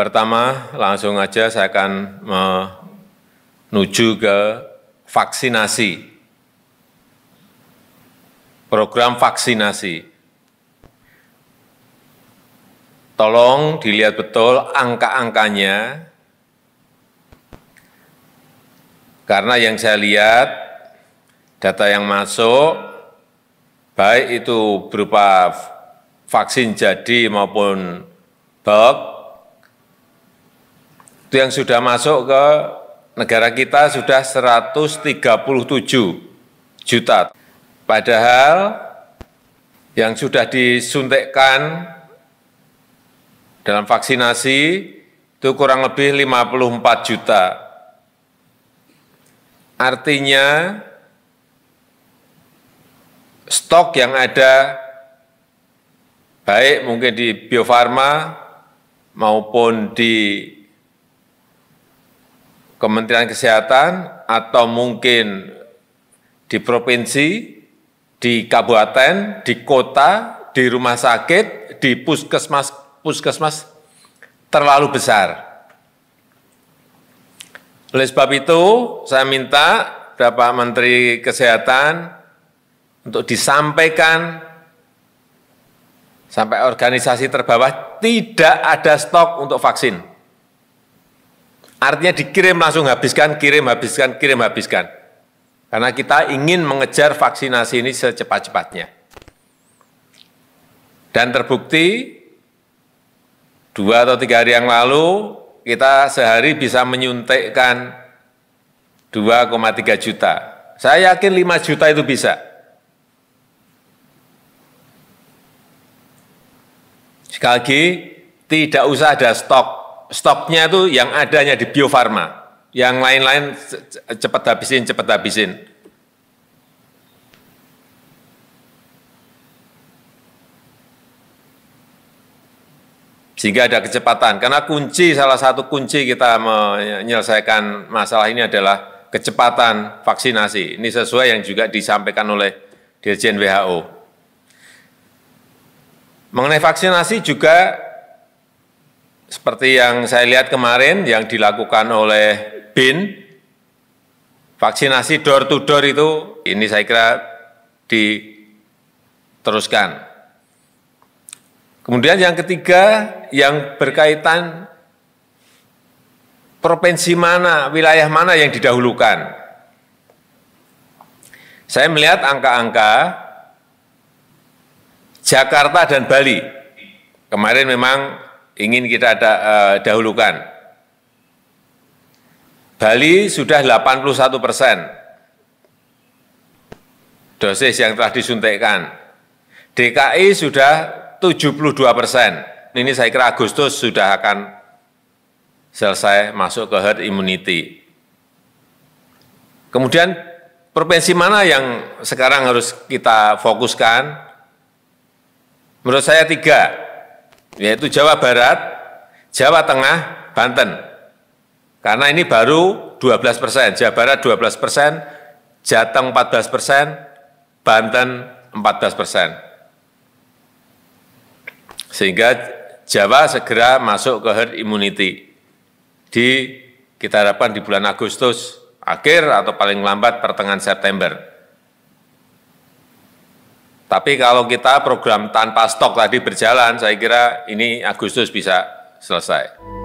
Pertama, langsung aja saya akan menuju ke vaksinasi. Program vaksinasi. Tolong dilihat betul angka-angkanya, karena yang saya lihat data yang masuk, baik itu berupa vaksin jadi maupun bulk, itu yang sudah masuk ke negara kita sudah 137 juta. Padahal yang sudah disuntikkan dalam vaksinasi itu kurang lebih 54 juta. Artinya stok yang ada baik mungkin di Bio maupun di Kementerian Kesehatan atau mungkin di provinsi, di kabupaten, di kota, di rumah sakit, di puskesmas, puskesmas terlalu besar. Oleh sebab itu, saya minta Bapak Menteri Kesehatan untuk disampaikan sampai organisasi terbawah tidak ada stok untuk vaksin. Artinya dikirim langsung habiskan, kirim, habiskan, kirim, habiskan. Karena kita ingin mengejar vaksinasi ini secepat-cepatnya. Dan terbukti, dua atau tiga hari yang lalu, kita sehari bisa menyuntikkan 2,3 juta. Saya yakin 5 juta itu bisa. Sekali lagi, tidak usah ada stok stoknya itu yang adanya di Bio Farma. Yang lain-lain cepat habisin, cepat habisin. Sehingga ada kecepatan. Karena kunci, salah satu kunci kita menyelesaikan masalah ini adalah kecepatan vaksinasi. Ini sesuai yang juga disampaikan oleh Dirjen WHO. Mengenai vaksinasi juga seperti yang saya lihat kemarin yang dilakukan oleh BIN, vaksinasi door to door itu ini saya kira diteruskan. Kemudian yang ketiga yang berkaitan provinsi mana, wilayah mana yang didahulukan. Saya melihat angka-angka Jakarta dan Bali. Kemarin memang ingin kita da, eh, dahulukan. Bali sudah 81 persen dosis yang telah disuntikkan. DKI sudah 72 persen. Ini saya kira Agustus sudah akan selesai masuk ke herd immunity. Kemudian provinsi mana yang sekarang harus kita fokuskan? Menurut saya tiga, yaitu Jawa Barat, Jawa Tengah, Banten. Karena ini baru 12 persen, Jawa Barat 12 persen, Jateng 14 persen, Banten 14 persen. Sehingga Jawa segera masuk ke herd immunity. Di, kita harapkan di bulan Agustus akhir atau paling lambat pertengahan September. Tapi kalau kita program tanpa stok tadi berjalan, saya kira ini Agustus bisa selesai.